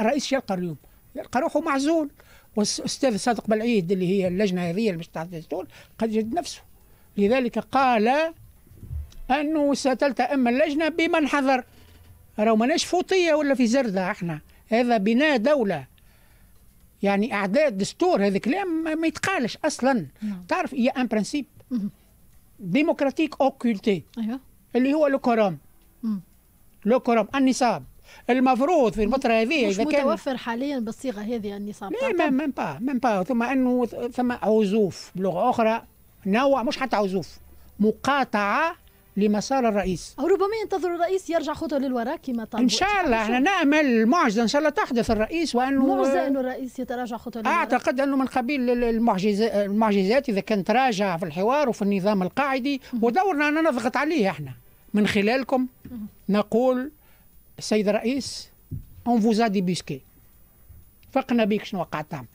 الرئيس شال قريوم قروحه معزول والاستاذ صادق بالعيد اللي هي اللجنه هذه اللي مش تحت الدستور قد جد نفسه لذلك قال انه ستلتئم اللجنه بمن حضر راهو ماناش فوطيه ولا في زرده احنا هذا بناء دوله يعني اعداد دستور هذا كلام ما يتقالش اصلا مم. نعم. تعرف هي ان برانسيب ديموكراتيك اوكولتي ايوه اللي هو لو كرام لو كرام النصاب المفروض في الفتره هذه مش كان متوفر حاليا بالصيغه هذه النصاب لا ما من با من با ثم انه ثم عزوف بلغه اخرى نوع مش حتى عزوف مقاطعه لمسار الرئيس أو ربما ينتظر الرئيس يرجع خطوة للوراء كما طلب إن شاء الله احنا نأمل معجزة إن شاء الله تحدث الرئيس وأنه معجزة أنه الرئيس يتراجع خطوة للوراء أعتقد أنه من قبيل المعجزات إذا كان تراجع في الحوار وفي النظام القاعدي ودورنا أن نضغط عليه احنا من خلالكم نقول السيد الرئيس اون فوزا دي بيسكي فقنا بيك شنو وقع تعمل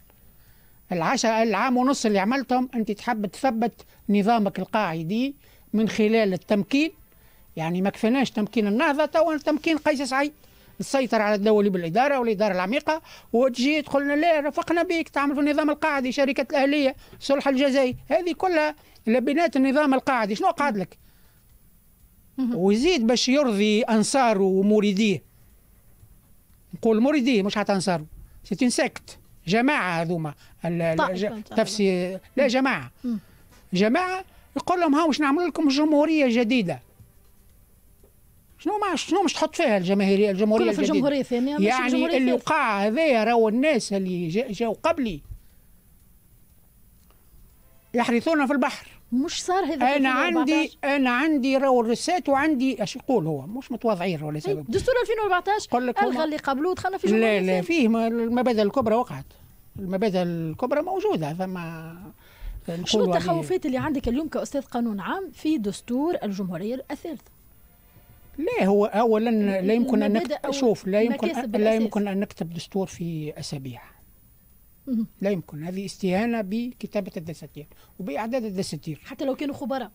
العشاء العام ونص اللي عملتهم انت تحب تثبت نظامك القاعدي من خلال التمكين يعني ما كفناش تمكين النهضه تو تمكين قيس سعيد تسيطر على الدولة بالإدارة والإدارة العميقة وتجي تقول لا رفقنا بك تعمل في النظام القاعدي شركة الأهلية صلح الجزائر هذه كلها لبنات النظام القاعدي شنو قاعد لك ويزيد باش يرضي انصاره ومريديه نقول مريديه مش حتى انصاره سيتين سكت جماعه هذوما تفسير لا جماعه جماعه يقول لهم ها واش نعمل لكم جمهوريه جديده شنو ما شنو مش تحط فيها الجماهيريه الجمهوريه الجديده في الجمهوريه الثانيه يعني الجمهورية اللي وقع هذايا راهو الناس اللي جاوا قبلي يحرثونا في البحر مش صار هذا انا عندي انا عندي راهو الرسات وعندي اش يقول هو مش متواضعين ولا سبب طيب، دستور 2014 الغى اللي قبلوه دخلنا في لا لا فيه المبادئ الكبرى وقعت المبادئ الكبرى موجوده فما شنو التخوفات اللي عندك اليوم كاستاذ قانون عام في دستور الجمهوريه الثالث لا هو اولا لا يمكن ان نكتب شوف لا يمكن لا يمكن ان نكتب دستور في اسابيع لا يمكن هذه استهانه بكتابه الدساتير وباعداد الدساتير حتى لو كانوا خبراء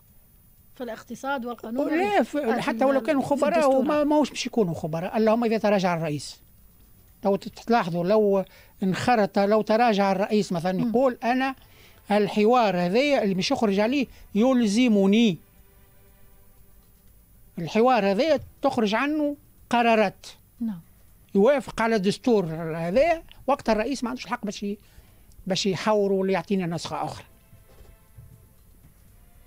في الاقتصاد والقانون لا في يعني حتى ولو كانوا خبراء وما ماهوش باش يكونوا خبراء اللهم اذا تراجع الرئيس لو تلاحظوا لو انخرط لو تراجع الرئيس مثلا يقول انا الحوار هذايا اللي مش يخرج عليه يلزمني الحوار هذايا تخرج عنه قرارات نعم يوافق على الدستور هذا وقت الرئيس ما عندوش الحق باش باش يحوره ولا يعطينا نسخه اخرى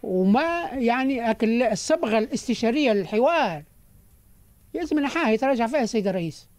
وما يعني الصبغه الاستشاريه للحوار لازم نحاها يتراجع فيها السيد الرئيس